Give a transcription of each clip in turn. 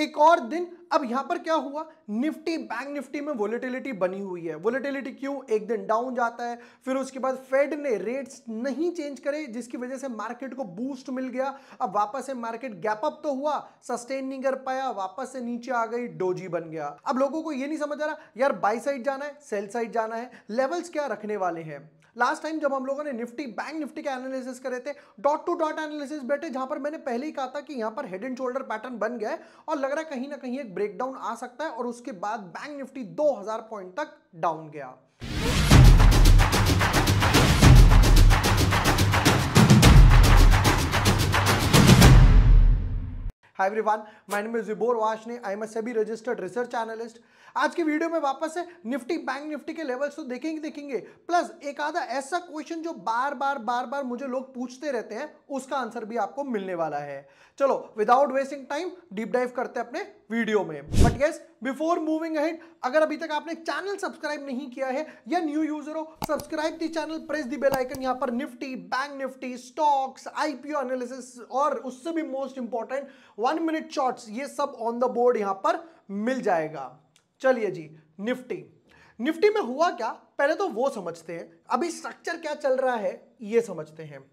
एक और दिन अब यहां पर क्या हुआ निफ्टी बैंक निफ्टी में वोलेटिलिटी बनी हुई है वोलेटिलिटी क्यों एक दिन डाउन जाता है फिर उसके बाद फेड ने रेट्स नहीं चेंज करे जिसकी वजह से मार्केट को बूस्ट मिल गया अब वापस से मार्केट गैप अप तो हुआ सस्टेन नहीं कर पाया वापस से नीचे आ गई डोजी बन गया अब लोगों को यह नहीं समझ आ रहा यार बाई साइड जाना है सेल साइड जाना है लेवल्स क्या रखने वाले हैं लास्ट टाइम जब हम लोगों ने निफ्टी बैंक निफ्टी का एनालिसिस करे थे डॉट टू डॉट एनालिसिस बैठे जहां पर मैंने पहले ही कहा था कि यहां पर हेड एंड शोल्डर पैटर्न बन गया है और लग रहा है कहीं ना कहीं एक ब्रेकडाउन आ सकता है और उसके बाद बैंक निफ्टी दो पॉइंट तक डाउन गया hi everyone my name is Vibhor Varshney I am SEBI registered research analyst आज के वीडियो में वापस से निफ्टी बैंक निफ्टी के लेवल्स तो देखेंगे देखेंगे प्लस एक आधा ऐसा क्वेश्चन जो बार बार बार बार मुझे लोग पूछते रहते हैं उसका आंसर भी आपको मिलने वाला है चलो without wasting time deep dive करते हैं अपने वीडियो में but yes before moving ahead अगर अभी तक आपने चैनल सब्सक्राइब नहीं किया है या न्यू यूजर हो subscribe the channel press the bell icon यहाँ पर Nifty Bank Nifty stocks IPO analysis और उससे भी most important one minute shorts ये सब ऑन द बोर्ड यहाँ पर मिल जाएगा चलिए जी निफ्टी निफ्टी में हुआ क्या पहले तो वो समझते हैं अभी स्ट्रक्चर क्या चल रहा है ये समझते हैं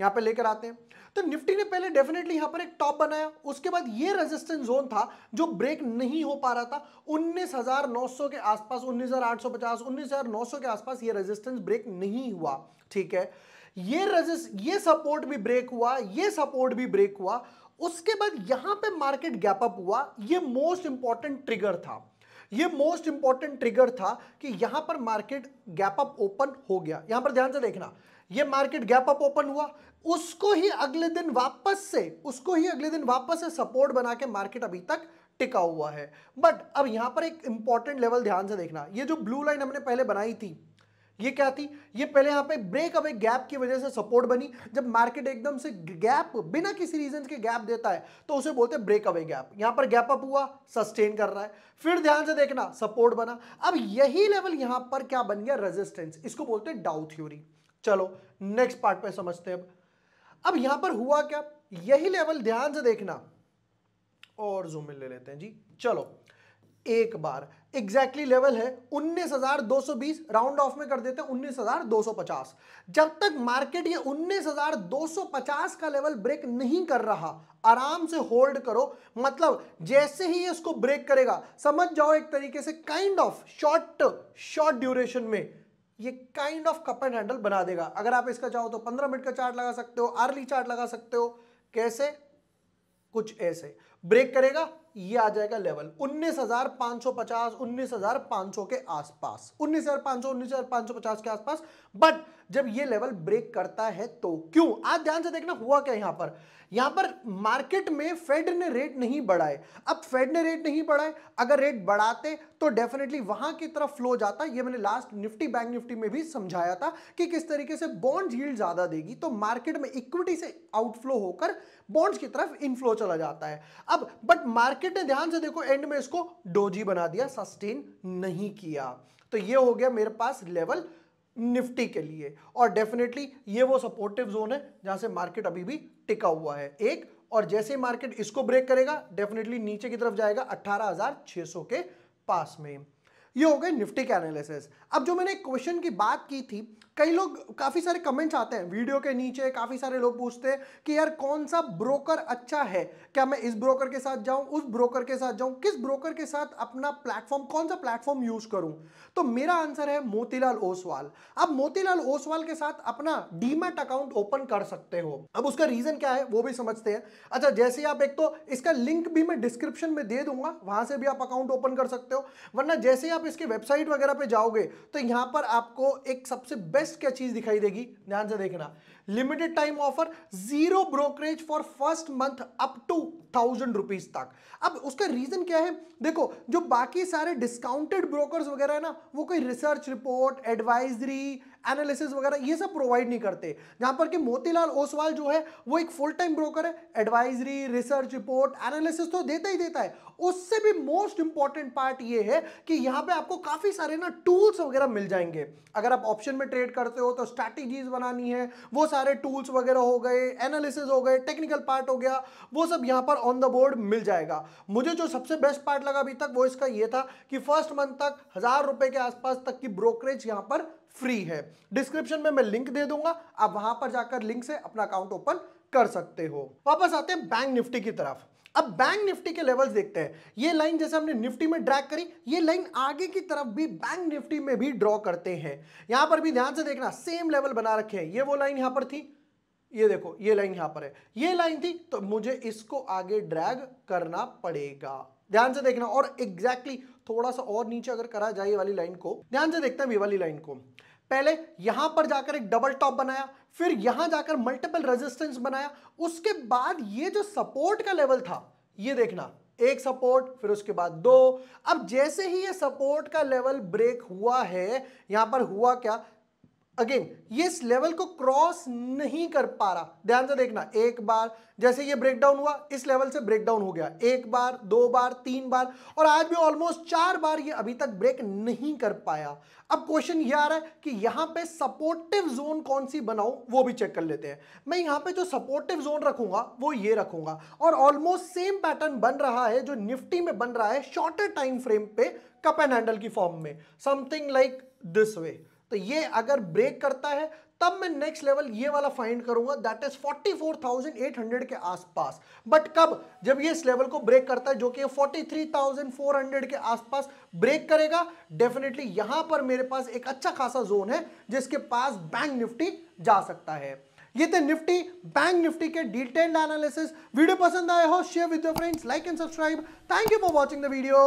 यहाँ पे लेकर आते हैं तो निफ्टी ने पहले डेफिनेटली यहाँ पर एक टॉप बनाया उसके बाद ये रेजिस्टेंस जोन था जो ब्रेक नहीं हो पा रहा था 19,900 के आसपास 19,850 19,900 के आसपास ये रेजिस्टेंस ब्रेक नहीं हुआ ठीक है ये रेजिस्ट ये सपोर्ट भी ब्रेक हुआ ये सपोर्ट भी ब्रेक हुआ उसके बाद यहां पे मार्केट गैप अप हुआ ये मोस्ट इंपॉर्टेंट ट्रिगर था ये मोस्ट इंपॉर्टेंट ट्रिगर था कि यहां पर मार्केट गैप अप ओपन हो गया यहां पर ध्यान से देखना ये मार्केट गैप अप ओपन हुआ उसको ही अगले दिन वापस से उसको ही अगले दिन वापस से सपोर्ट बना के मार्केट अभी तक टिका हुआ है बट अब यहां पर एक इंपॉर्टेंट लेवल ध्यान से देखना ये जो ब्लू लाइन हमने पहले बनाई थी ये क्या थी ये पहले यहां पे ब्रेक अवे गैप की वजह से सपोर्ट बनी जब मार्केट एकदम से गैप बिना किसी रीजन के गैप देता है तो उसे बोलते हैं ब्रेक अवे गैप यहां पर गैप अप हुआ सस्टेन कर रहा है फिर ध्यान से देखना सपोर्ट बना अब यही लेवल यहां पर क्या बन गया रेजिस्टेंस इसको बोलते हैं डाउ थ्योरी चलो नेक्स्ट पार्ट पे समझते हैं अब अब यहां पर हुआ क्या यही लेवल ध्यान से देखना और जूम ले लेते हैं जी चलो एक बार एग्जैक्टली exactly लेवल है 19,220 राउंड ऑफ में कर देते हैं 19,250 जब तक मार्केट ये 19,250 का लेवल ब्रेक नहीं कर रहा आराम से होल्ड करो मतलब जैसे ही इसको ब्रेक करेगा समझ जाओ एक तरीके से kind of short short duration में ये kind of cup and handle बना देगा अगर आप इसका चाहो तो पंद्रह मिनट का चार्ट लगा सकते हो आर्ली चार्ट लगा सकते हो कैसे कुछ ऐसे ब्रेक करेगा ये आ जाएगा लेवल 19,550 19,500 के आसपास 19,500 19,550 के आसपास बट जब ये लेवल ब्रेक करता है तो क्यों आज ध्यान से देखना हुआ क्या यहां पर यहां पर मार्केट में फेड ने रेट नहीं बढ़ाए अब फेड ने रेट नहीं बढ़ाए अगर रेट बढ़ाते तो डेफिनेटली वहां की तरफ फ्लो जाता ये मैंने लास्ट निफ्टी बैंक निफ्टी में भी समझाया था कि किस तरीके से बॉन्ड ही ज्यादा देगी तो मार्केट में इक्विटी से आउटफ्लो होकर बॉन्ड्स की तरफ इनफ्लो चला जाता है अब बट मार्केट ने ध्यान से देखो एंड में इसको डोजी बना दिया सस्टेन नहीं किया तो ये हो गया मेरे पास लेवल निफ्टी के लिए और डेफिनेटली ये वो सपोर्टिव जोन है जहां से मार्केट अभी भी टिका हुआ है एक और जैसे मार्केट इसको ब्रेक करेगा डेफिनेटली नीचे की तरफ जाएगा 18,600 के पास में ये हो गए निफ्टी के एनालिसिस अब जो मैंने क्वेश्चन की बात की थी कई लोग काफ़ी सारे कमेंट्स आते हैं वीडियो के नीचे काफ़ी सारे लोग पूछते हैं कि यार कौन सा ब्रोकर अच्छा है क्या मैं इस ब्रोकर के साथ जाऊं उस ब्रोकर के साथ जाऊं किस ब्रोकर के साथ अपना प्लेटफॉर्म कौन सा प्लेटफॉर्म यूज़ करूं तो मेरा आंसर है मोतीलाल ओसवाल आप मोतीलाल ओसवाल के साथ अपना डीमेट अकाउंट ओपन कर सकते हो अब उसका रीज़न क्या है वो भी समझते हैं अच्छा जैसे आप एक तो इसका लिंक भी मैं डिस्क्रिप्शन में दे दूंगा वहां से भी आप अकाउंट ओपन कर सकते हो वरना जैसे आप इसके वेबसाइट वगैरह पे जाओगे तो यहां पर आपको एक सबसे बेस्ट बेस्ट क्या चीज दिखाई देगी ध्यान से देखना limited time offer zero brokerage for first month up to thousand rupees तक अब उसका रीजन क्या है देखो जो बाकी सारे डिस्काउंटेड ब्रोकर्स वगैरह है ना वो कोई रिसर्च रिपोर्ट एडवाइजरी एनालिसिस वगैरह ये सब प्रोवाइड नहीं करते जहां पर कि मोतीलाल ओसवाल जो है वो एक फुल टाइम ब्रोकर है एडवाइजरी रिसर्च रिपोर्ट एनालिसिस तो देता ही देता है उससे भी मोस्ट इंपॉर्टेंट पार्ट ये है कि यहाँ पे आपको काफी सारे ना टूल्स वगैरह मिल जाएंगे अगर आप ऑप्शन में ट्रेड करते हो तो स्ट्रैटेजीज बनानी है वो सारे टूल्स वगैरह हो गए एनालिसिस हो गए टेक्निकल पार्ट हो गया वो सब यहाँ पर ऑन द बोर्ड मिल जाएगा मुझे जो सबसे बेस्ट पार्ट लगा अभी तक वो इसका ये था कि फर्स्ट मंथ तक हजार रुपए के आसपास तक की ब्रोकरेज यहाँ पर फ्री है डिस्क्रिप्शन में मैं लिंक दे दूंगा आप वहां पर जाकर लिंक से अपना अकाउंट ओपन कर सकते हो वापस आते हैं बैंक निफ्टी की तरफ अब बैंक निफ्टी के लेवल्स देखते हैं ये लाइन जैसे हमने निफ्टी में ड्रैग करी ये लाइन आगे की तरफ भी बैंक निफ्टी में भी ड्रॉ करते हैं यहां पर भी ध्यान से देखना सेम लेवल बना रखे हैं ये वो लाइन यहां पर थी ये देखो ये लाइन यहां पर है ये लाइन थी तो मुझे इसको आगे ड्रैग करना पड़ेगा ध्यान से देखना और एग्जैक्टली exactly थोड़ा सा और नीचे अगर करा जाए वाली लाइन को ध्यान से देखते हैं ये वाली लाइन को पहले यहां पर जाकर एक डबल टॉप बनाया फिर यहां जाकर मल्टीपल रेजिस्टेंस बनाया उसके बाद ये जो सपोर्ट का लेवल था ये देखना एक सपोर्ट फिर उसके बाद दो अब जैसे ही ये सपोर्ट का लेवल ब्रेक हुआ है यहां पर हुआ क्या अगेन ये इस लेवल को क्रॉस नहीं कर पा रहा ध्यान से देखना एक बार जैसे ये ब्रेकडाउन हुआ इस लेवल से ब्रेकडाउन हो गया एक बार दो बार तीन बार और आज भी ऑलमोस्ट चार बार ये अभी तक ब्रेक नहीं कर पाया अब क्वेश्चन ये आ रहा है कि यहां पे सपोर्टिव जोन कौन सी बनाओ वो भी चेक कर लेते हैं मैं यहाँ पे जो सपोर्टिव जोन रखूंगा वो ये रखूंगा और ऑलमोस्ट सेम पैटर्न बन रहा है जो निफ्टी में बन रहा है शॉर्टर टाइम फ्रेम पे कप एंड हैंडल की फॉर्म में समथिंग लाइक दिस वे तो ये अगर ब्रेक करता है तब मैं नेक्स्ट लेवल ये वाला फाइंड करूंगा दैट इज 44,800 के आसपास बट कब जब ये इस लेवल को ब्रेक करता है जो कि 43,400 के आसपास ब्रेक करेगा डेफिनेटली यहां पर मेरे पास एक अच्छा खासा जोन है जिसके पास बैंक निफ्टी जा सकता है ये थे निफ्टी बैंक निफ्टी के डिटेल्ड एनालिसिस वीडियो पसंद आए हो share with your friends like and subscribe thank you for watching the video